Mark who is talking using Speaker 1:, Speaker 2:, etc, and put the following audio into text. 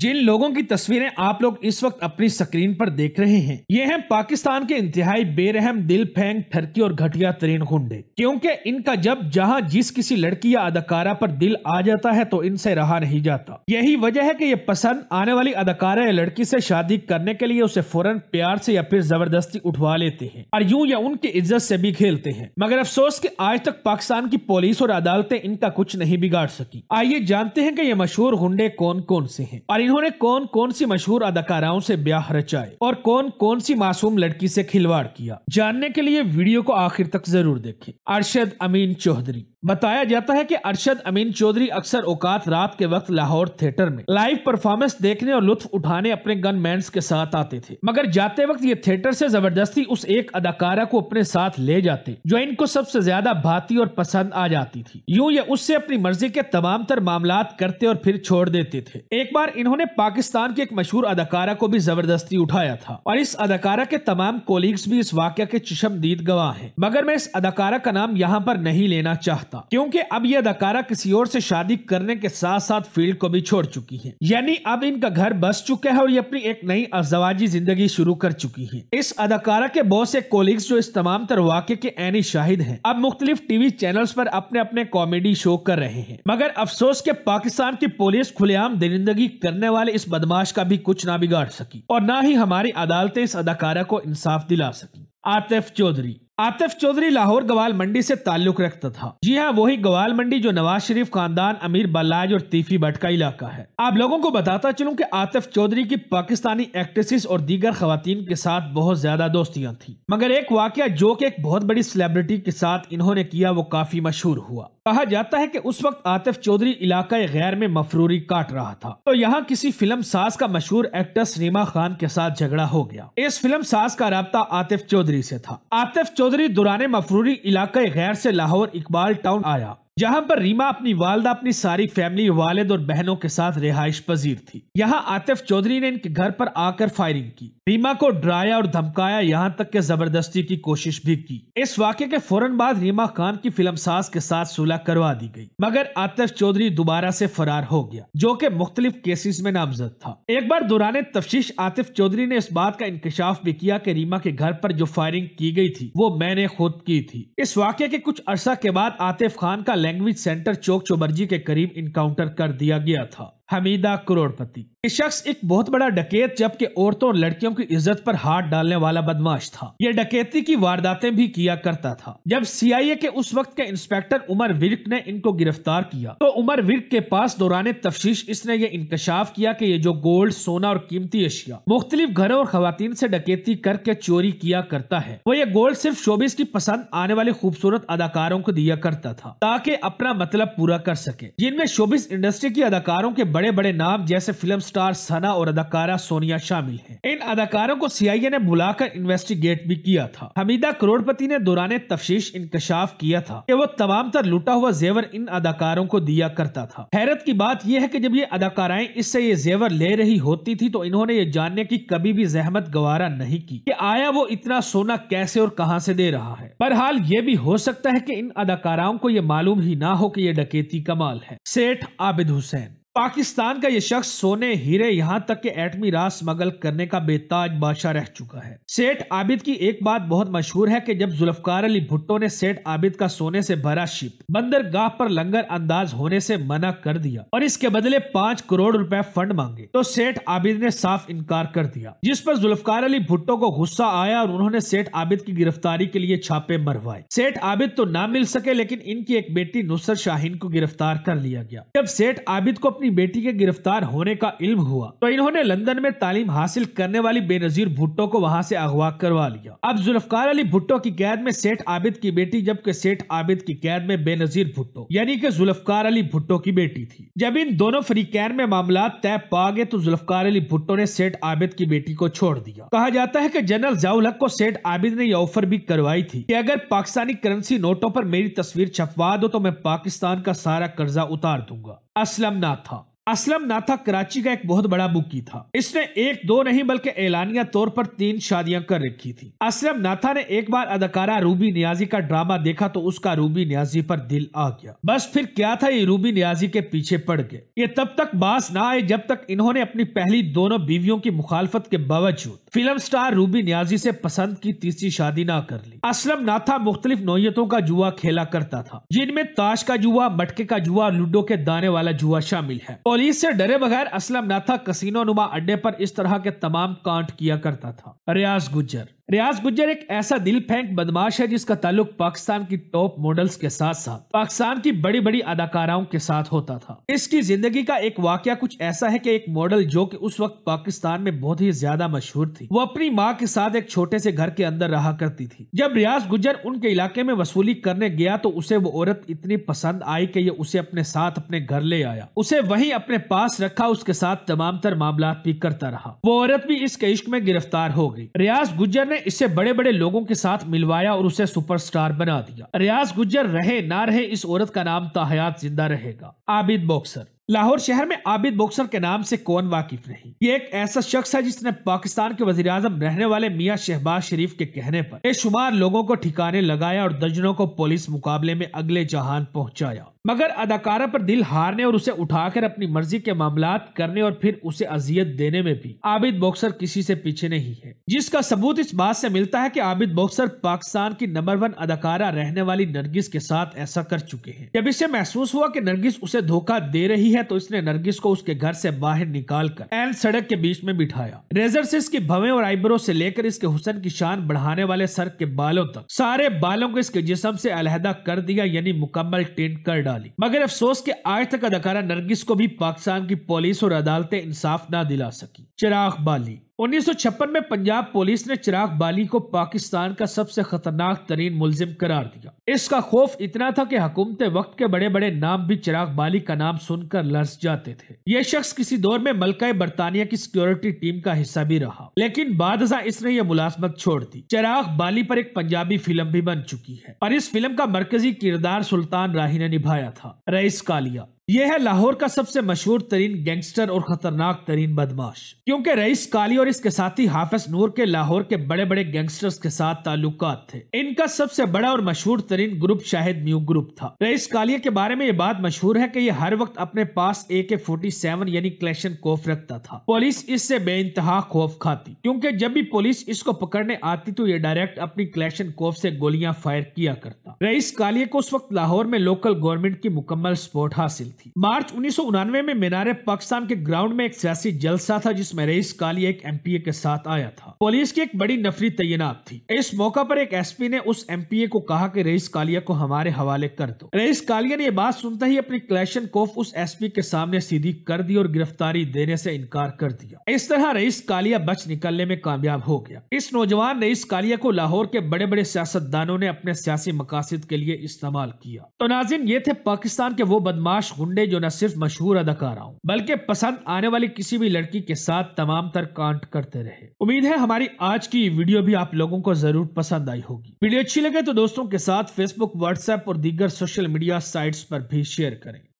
Speaker 1: जिन लोगों की तस्वीरें आप लोग इस वक्त अपनी स्क्रीन पर देख रहे हैं ये हैं पाकिस्तान के इंतहाई बेरहम दिल फेंग ठरकी और घटिया तरीन गुंडे क्योंकि इनका जब जहां जिस किसी लड़की या अदाकारा पर दिल आ जाता है तो इनसे रहा नहीं जाता यही वजह है कि ये पसंद आने वाली अदाकारा या लड़की से शादी करने के लिए उसे फौरन प्यार से या फिर जबरदस्ती उठवा लेते हैं और यूं या उनकी इज्जत से भी खेलते हैं मगर अफसोस की आज तक पाकिस्तान की पुलिस और अदालतें इनका कुछ नहीं बिगाड़ सकी आइए जानते हैं की ये मशहूर गुंडे कौन कौन से है और इन्होंने कौन कौन सी मशहूर अदाकाराओं से ब्याह रचाए और कौन कौन सी मासूम लड़की से खिलवाड़ किया जानने के लिए वीडियो को आखिर तक जरूर देखें अरशद अमीन चौधरी बताया जाता है कि अरशद अमीन चौधरी अक्सर औकात रात के वक्त लाहौर थिएटर में लाइव परफॉर्मेंस देखने और लुत्फ उठाने अपने गन मैं के साथ आते थे मगर जाते वक्त ये थिएटर से जबरदस्ती उस एक अदाकारा को अपने साथ ले जाते जो इनको सबसे ज्यादा भाती और पसंद आ जाती थी यूँ ये उससे अपनी मर्जी के तमाम तर मामला करते और फिर छोड़ देते थे एक बार इन्होंने इन्होंने पाकिस्तान के एक मशहूर अदाकारा को भी जबरदस्ती उठाया था और इस अदाकारा के तमाम कोलिग्स भी इस वाक्य के दीद गवाह है मगर मैं इस अदाकारा का नाम यहाँ पर नहीं लेना चाहता क्योंकि अब ये अदाकारा किसी और से शादी करने के साथ साथ फील्ड को भी छोड़ चुकी है यानी अब इनका घर बस चुका है और ये अपनी एक नई अजवाजी जिंदगी शुरू कर चुकी है इस अदाकारा के बहुत से कोलिग्स जो इस तमाम तर वाक्य के ऐनी शाहिद है अब मुख्तलिफ टीवी चैनल पर अपने अपने कॉमेडी शो कर रहे हैं मगर अफसोस के पाकिस्तान की पुलिस खुलेआम दरिंदगी करने करने वाले इस बदमाश का भी कुछ ना बिगाड़ सकी और ना ही हमारी अदालतें इस अदाकारा को इंसाफ दिला सकी आतिफ चौधरी आतिफ चौधरी लाहौर गवाल मंडी से ताल्लुक रखता था जी हाँ वही गवाल मंडी जो नवाज शरीफ खानदान अमीर बल्लाज और तीफी भट्ट का इलाका है आप लोगों को बताता चलूं कि आतिफ चौधरी की पाकिस्तानी एक्ट्रेसेस और दीगर खातन के साथ बहुत ज्यादा दोस्तियां थी मगर एक वाक जो कि एक बहुत बड़ी सेलिब्रिटी के साथ इन्होंने किया वो काफी मशहूर हुआ कहा जाता है कि उस वक्त आतिफ चौधरी इलाका गैर में मफरूरी काट रहा था तो यहाँ किसी फिल्म सास का मशहूर एक्टर रीमा खान के साथ झगड़ा हो गया इस फिल्म सास का रबता आतिफ चौधरी से था आतिफ चौधरी दुराने मफरूरी इलाके गैर से लाहौर इकबाल टाउन आया जहां पर रीमा अपनी वालदा अपनी सारी फैमिली वालिद और बहनों के साथ रिहाइश पजीर थी यहां आतिफ चौधरी ने इनके घर पर आकर फायरिंग की रीमा को डराया और धमकाया यहां तक के जबरदस्ती की कोशिश भी की इस वाक्य के फौरन बाद रीमा खान की फिल्म सास के साथ सुलह करवा दी गई मगर आतिफ चौधरी दोबारा ऐसी फरार हो गया जो की मुख्तलिफ केसेस में नामजद था एक बार दौरान तफ्श आतिफ चौधरी ने इस बात का इंकशाफ भी किया की रीमा के घर आरोप जो फायरिंग की गयी थी वो मैंने खुद की थी इस वाक्य के कुछ अरसा के बाद आतिफ खान का लैंग्वेज सेंटर चौक चौबर्जी के करीब इनकाउंटर कर दिया गया था हमीदा करोड़पति ये शख्स एक बहुत बड़ा डकैत जबकि औरतों और लड़कियों की इज्जत पर हाथ डालने वाला बदमाश था ये डकैती की वारदातें भी किया करता था जब सीआईए के उस वक्त के इंस्पेक्टर उमर विर्क ने इनको गिरफ्तार किया तो उमर विर्क के पास दौरान तफ्श इसने ये इंकशाफ किया कि ये जो गोल्ड सोना और कीमती अशिया मुख्तलिफ घरों और खातन से डकैती करके चोरी किया करता है वो ये गोल्ड सिर्फ शोबिस की पसंद आने वाले खूबसूरत अदाकारों को दिया करता था ताकि अपना मतलब पूरा कर सके जिनमें शोबिस इंडस्ट्री की अदाकारों के बड़े बड़े नाम जैसे फिल्म स्टार सना और अदाकारा सोनिया शामिल हैं। इन अदाकारों को सीआईए ने बुलाकर इन्वेस्टिगेट भी किया था हमीदा करोड़पति ने दौरान तफशीश इंकशाफ किया था कि वो तमाम तर लुटा हुआ जेवर इन अदाकारों को दिया करता था हैरत की बात यह है की जब ये अदाकाराएं इससे ये जेवर ले रही होती थी तो इन्होंने ये जानने की कभी भी जहमत गवारा नहीं की कि आया वो इतना सोना कैसे और कहां से दे रहा है बहरहाल ये भी हो सकता है कि इन अदाकाराओं को ये मालूम ही ना हो कि ये डकेती कमाल है सेठ आबिद हुसैन पाकिस्तान का ये शख्स सोने हीरे यहाँ तक के एटमी रास स्मगल करने का बेताज बादशाह रह चुका है सेठ आबिद की एक बात बहुत मशहूर है कि जब जुल्फकार अली भुट्टो ने सेठ आबिद का सोने से भरा शिप बंदरगाह पर लंगर अंदाज होने से मना कर दिया और इसके बदले पाँच करोड़ रुपए फंड मांगे तो सेठ आबिद ने साफ इनकार कर दिया जिस पर जुल्फकार अली भुट्टो को गुस्सा आया और उन्होंने सेठ आबिद की गिरफ्तारी के लिए छापे मरवाए सेठ आबिद तो ना मिल सके लेकिन इनकी एक बेटी नुसर शाहीन को गिरफ्तार कर लिया गया जब सेठ आबिद को अपनी बेटी के गिरफ्तार होने का इल्म हुआ तो इन्होंने लंदन में तालीम हासिल करने वाली बेनजीर भुट्टो को वहाँ से अगवा करवा लिया अब जुल्फकार अली भुट्टो की कैद में सेठ आबिद की बेटी जबकि सेठ आबिद की कैद में बेनजीर भुट्टो यानी कि जुल्फकार अली भुट्टो की बेटी थी जब इन दोनों कैन में मामला तय पा गए तो जुल्फकार अली भुट्टो ने सेठ आबिद की बेटी को छोड़ दिया कहा जाता है की जनरल जाउल हक को सेठ आबिद ने यह ऑफर भी करवाई थी की अगर पाकिस्तानी करेंसी नोटों आरोप मेरी तस्वीर छपवा दो तो मैं पाकिस्तान का सारा कर्जा उतार दूंगा असलम नाथ था असलम नाथा कराची का एक बहुत बड़ा बुकी था इसने एक दो नहीं बल्कि ऐलानिया तौर पर तीन शादियां कर रखी थी असलम नाथा ने एक बार अदाकारा रूबी न्याजी का ड्रामा देखा तो उसका रूबी न्याजी पर दिल आ गया बस फिर क्या था ये रूबी न्याजी के पीछे पड़ गए ये तब तक बास ना आए जब तक इन्होंने अपनी पहली दोनों बीवियों की मुखालफत के बावजूद फिल्म स्टार रूबी न्याजी से पसंद की तीसरी शादी ना कर ली असलम नाथा मुख्तलिफ नोयतों का जुआ खेला करता था जिनमें ताश का जुआ मटके का जुआ लूडो के दाने वाला जुआ शामिल है पुलिस से डरे बगैर असलम नाथा कसीनो नुमा अड्डे पर इस तरह के तमाम कांड किया करता था रियाज गुज्जर रियाज गुज्जर एक ऐसा दिल फेंक बदमाश है जिसका ताल्लुक पाकिस्तान की टॉप मॉडल्स के साथ साथ पाकिस्तान की बड़ी बड़ी अदाकाराओं के साथ होता था इसकी जिंदगी का एक वाक्य कुछ ऐसा है की एक मॉडल जो की उस वक्त पाकिस्तान में बहुत ही ज्यादा मशहूर थी वो अपनी माँ के साथ एक छोटे से घर के अंदर रहा करती थी जब रियाज गुज्जर उनके इलाके में वसूली करने गया तो उसे वो औरत इतनी पसंद आई की ये उसे अपने साथ अपने घर ले आया उसे वही अपने पास रखा उसके साथ तमाम तर मामला भी करता रहा वो औरत भी इसके इश्क में गिरफ्तार हो गई रियाज गुज्जर ने इसे बड़े बड़े लोगों के साथ मिलवाया और उसे सुपरस्टार बना दिया रियाज गुज्जर रहे ना रहे इस औरत का नाम तहयात जिंदा रहेगा आबिद बॉक्सर लाहौर शहर में आबिद बॉक्सर के नाम से कौन वाकिफ नहीं ये एक ऐसा शख्स है जिसने पाकिस्तान के वजी रहने वाले मियाँ शहबाज शरीफ के कहने पर बेशुमार लोगों को ठिकाने लगाया और दर्जनों को पुलिस मुकाबले में अगले जहान पहुंचाया मगर अदाकारा पर दिल हारने और उसे उठाकर अपनी मर्जी के मामला करने और फिर उसे अजियत देने में भी आबिद बॉक्सर किसी से पीछे नहीं है जिसका सबूत इस बात से मिलता है कि आबिद बॉक्सर पाकिस्तान की नंबर वन अदाकारा रहने वाली नरगिस के साथ ऐसा कर चुके हैं जब इसे महसूस हुआ कि नरगिस उसे धोखा दे रही है तो इसने नरगिस को उसके घर से बाहर निकाल कर सड़क के बीच में बिठाया रेजर से इसकी भवे और आईब्रो से लेकर इसके हुसन की शान बढ़ाने वाले सर के बालों तक सारे बालों को इसके जिसम से अलहदा कर दिया यानी मुकम्मल टेंट कर डाली मगर अफसोस के आज तक अदाकारा नरगिस को भी पाकिस्तान की पुलिस और अदालतें इंसाफ ना दिला सकी चिराग बाली 1956 में पंजाब पुलिस ने चिराग बाली को पाकिस्तान का सबसे खतरनाक तरीन मुलजिम करार दिया इसका खौफ इतना था कि हुकूमत वक्त के बड़े बड़े नाम भी चिराग बाली का नाम सुनकर लर्स जाते थे ये शख्स किसी दौर में मलका बरतानिया की सिक्योरिटी टीम का हिस्सा भी रहा लेकिन बाद इसने ये मुलाजमत छोड़ दी चिराग बाली पर एक पंजाबी फिल्म भी बन चुकी है और इस फिल्म का मरकजी किरदार सुल्तान राही ने निभाया था रईस कालिया यह है लाहौर का सबसे मशहूर तरीन गैंगस्टर और खतरनाक तरीन बदमाश क्योंकि रईस काली और इसके साथी हाफिज नूर के लाहौर के बड़े बड़े गैंगस्टर्स के साथ ताल्लुक थे इनका सबसे बड़ा और मशहूर तरीन ग्रुप शाहिद म्यू ग्रुप था रईस कालिया के बारे में ये बात मशहूर है की ये हर वक्त अपने पास ए के फोर्टी सेवन यानी क्लेशन कोफ रखता था पुलिस इससे बे इंतहा खौफ खाती क्योंकि जब भी पुलिस इसको पकड़ने आती तो ये डायरेक्ट अपनी क्लेशन कोफ से गोलियां फायर किया करता रईस कालिया को उस वक्त लाहौर में लोकल गवर्नमेंट की मुकम्मल सपोर्ट हासिल थी थी मार्च उन्नीस में मीनारे पाकिस्तान के ग्राउंड में एक सियासी जलसा था जिसमें रईस काली एक एम के साथ आया था पुलिस की एक बड़ी नफरी तैनात थी इस मौका पर एक एसपी ने उस एम को कहा की रईस कालिया को हमारे हवाले कर दो रईस कालिया ने यह बात सुनते ही अपनी क्लेशन कोफ उस एसपी के सामने सीधी कर दी और गिरफ्तारी देने से इनकार कर दिया इस तरह रईस कालिया बच निकलने में कामयाब हो गया इस नौजवान रईस कालिया को लाहौर के बड़े बड़े सियासतदानों ने अपने सियासी मकासद के लिए इस्तेमाल किया तो नाजिन ये थे पाकिस्तान के वो बदमाश मुंडे जो न सिर्फ मशहूर हूँ बल्कि पसंद आने वाली किसी भी लड़की के साथ तमाम तर कांट करते रहे उम्मीद है हमारी आज की वीडियो भी आप लोगों को जरूर पसंद आई होगी वीडियो अच्छी लगे तो दोस्तों के साथ फेसबुक व्हाट्सएप और दीगर सोशल मीडिया साइट्स पर भी शेयर करें